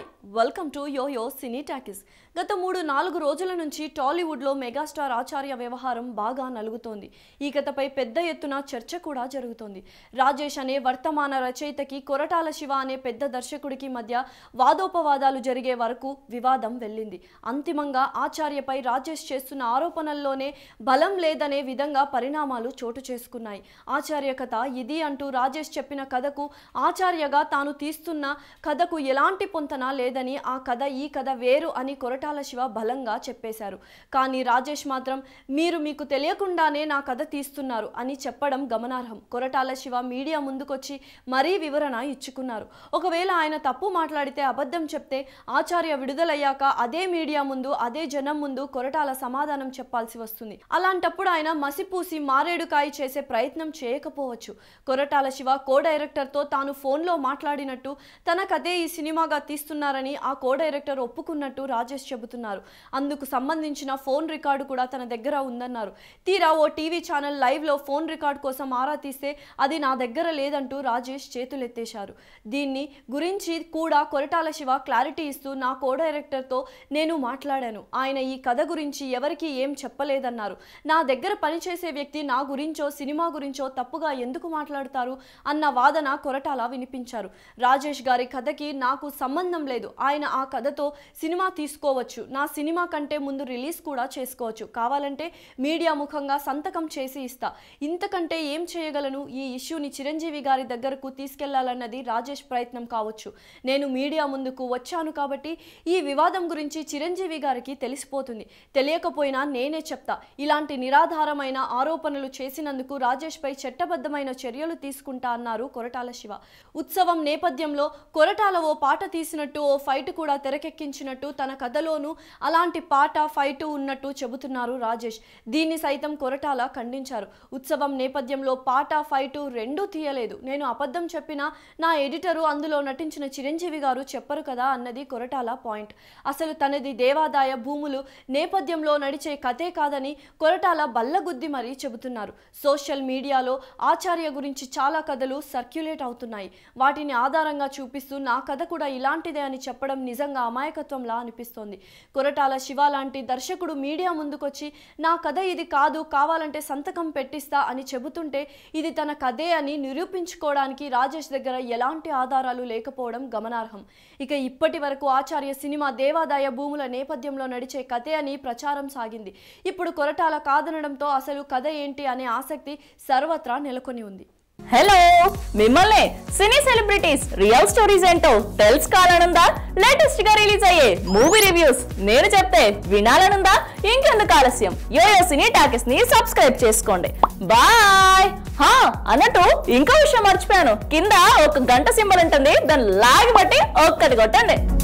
い welcome to Yoyo cine talkies గత మూడు నాలుగు రోజుల నుంచి టాలీవుడ్లో మెగాస్టార్ ఆచార్య వ్యవహారం బాగా నలుగుతోంది ఈ కథపై పెద్ద ఎత్తున చర్చ కూడా జరుగుతోంది రాజేష్ అనే వర్తమాన రచయితకి కొరటాల శివ అనే పెద్ద దర్శకుడికి మధ్య వాదోపవాదాలు జరిగే వరకు వివాదం వెళ్ళింది అంతిమంగా ఆచార్యపై రాజేష్ చేస్తున్న ఆరోపణల్లోనే బలం లేదనే విధంగా పరిణామాలు చోటు చేసుకున్నాయి ఆచార్య కథ ఇది అంటూ రాజేష్ చెప్పిన కథకు ఆచార్యగా తాను తీస్తున్న కథకు ఎలాంటి పొంతన లేదు లేదని ఆ కథ ఈ కథ వేరు అని కొరటాల శివ బలంగా చెప్పేశారు కానీ రాజేష్ మాత్రం మీరు మీకు తెలియకుండానే నా కథ తీస్తున్నారు అని చెప్పడం గమనార్హం కొరటాల శివ మీడియా ముందుకొచ్చి మరీ వివరణ ఇచ్చుకున్నారు ఒకవేళ ఆయన తప్పు మాట్లాడితే అబద్ధం చెప్తే ఆచార్య విడుదలయ్యాక అదే మీడియా ముందు అదే జనం ముందు కొరటాల సమాధానం చెప్పాల్సి వస్తుంది అలాంటప్పుడు ఆయన మసిపూసి మారేడుకాయి చేసే ప్రయత్నం చేయకపోవచ్చు కొరటాల శివ కో డైరెక్టర్తో తాను ఫోన్లో మాట్లాడినట్టు తన కథే ఈ సినిమాగా తీస్తున్నారని చేశానని ఆ కో డైరెక్టర్ ఒప్పుకున్నట్టు రాజేష్ చెబుతున్నారు అందుకు సంబంధించిన ఫోన్ రికార్డు కూడా తన దగ్గర ఉందన్నారు తీరా ఓ టీవీ ఛానల్ లైవ్లో ఫోన్ రికార్డు కోసం ఆరా తీస్తే అది నా దగ్గర లేదంటూ రాజేష్ చేతులెత్తేశారు దీన్ని గురించి కూడా కొరటాల శివ క్లారిటీ ఇస్తూ నా కో డైరెక్టర్తో నేను మాట్లాడాను ఆయన ఈ కథ గురించి ఎవరికి ఏం చెప్పలేదన్నారు నా దగ్గర పనిచేసే వ్యక్తి నా గురించో సినిమా గురించో తప్పుగా ఎందుకు మాట్లాడతారు అన్న వాదన కొరటాల వినిపించారు రాజేష్ గారి కథకి నాకు సంబంధం లేదు ఆయన ఆ కథతో సినిమా తీసుకోవచ్చు నా సినిమా కంటే ముందు రిలీజ్ కూడా చేసుకోవచ్చు కావాలంటే మీడియా ముఖంగా సంతకం చేసి ఇస్తా ఇంతకంటే ఏం చేయగలను ఈ ఇష్యూని చిరంజీవి గారి దగ్గరకు తీసుకెళ్లాలన్నది రాజేష్ ప్రయత్నం కావచ్చు నేను మీడియా ముందుకు వచ్చాను కాబట్టి ఈ వివాదం గురించి చిరంజీవి గారికి తెలిసిపోతుంది తెలియకపోయినా నేనే చెప్తా ఇలాంటి నిరాధారమైన ఆరోపణలు చేసినందుకు రాజేష్పై చట్టబద్ధమైన చర్యలు తీసుకుంటా అన్నారు కొరటాల శివ ఉత్సవం నేపథ్యంలో కొరటాల ఓ పాట తీసినట్టు ఓ ఫైట్ కూడా తెరకెక్కించినట్టు తన కథలోనూ అలాంటి పాట ఫైట్ ఉన్నట్టు చెబుతున్నారు రాజేష్ దీన్ని సైతం కొరటాల ఖండించారు ఉత్సవం నేపథ్యంలో పాట ఫైట్ రెండూ తీయలేదు నేను అబద్ధం చెప్పినా నా ఎడిటరు అందులో నటించిన చిరంజీవి గారు చెప్పరు కదా అన్నది కొరటాల పాయింట్ అసలు తనది దేవాదాయ భూములు నేపథ్యంలో నడిచే కథే కాదని కొరటాల బల్లగుద్ది మరీ చెబుతున్నారు సోషల్ మీడియాలో ఆచార్య గురించి చాలా కథలు సర్క్యులేట్ అవుతున్నాయి వాటిని ఆధారంగా చూపిస్తూ నా కథ కూడా ఇలాంటిదే అని చెప్పారు చెప్పడం నిజంగా అమాయకత్వంలా అనిపిస్తోంది కొరటాల శివ లాంటి దర్శకుడు మీడియా ముందుకొచ్చి నా కథ ఇది కాదు కావాలంటే సంతకం పెట్టిస్తా అని చెబుతుంటే ఇది తన కథే అని నిరూపించుకోవడానికి రాజేష్ దగ్గర ఎలాంటి ఆధారాలు లేకపోవడం గమనార్హం ఇక ఇప్పటి వరకు ఆచార్య సినిమా దేవాదాయ భూముల నేపథ్యంలో నడిచే కథే అని ప్రచారం సాగింది ఇప్పుడు కొరటాల కాదనడంతో అసలు కథ ఏంటి అనే ఆసక్తి సర్వత్రా నెలకొని ఉంది హలో మిమ్మల్ని సినీ సెలబ్రిటీస్ రియల్ స్టోరీస్ ఏంటో తెలుసుకోవాలనుందా లేటెస్ట్ గా రిలీజ్ అయ్యే మూవీ రివ్యూస్ నేను చెప్తే వినాలనుందా ఇంకెందుకు ఆలస్యం యోయో సినీ టాకెస్ ని సబ్స్క్రైబ్ చేసుకోండి బాయ్ హా అన్నట్టు ఇంకో విషయం మర్చిపోయాను కింద ఒక గంట సింబల్ ఉంటుంది దాన్ని లాగి బట్టి ఒక్కటి కొట్టండి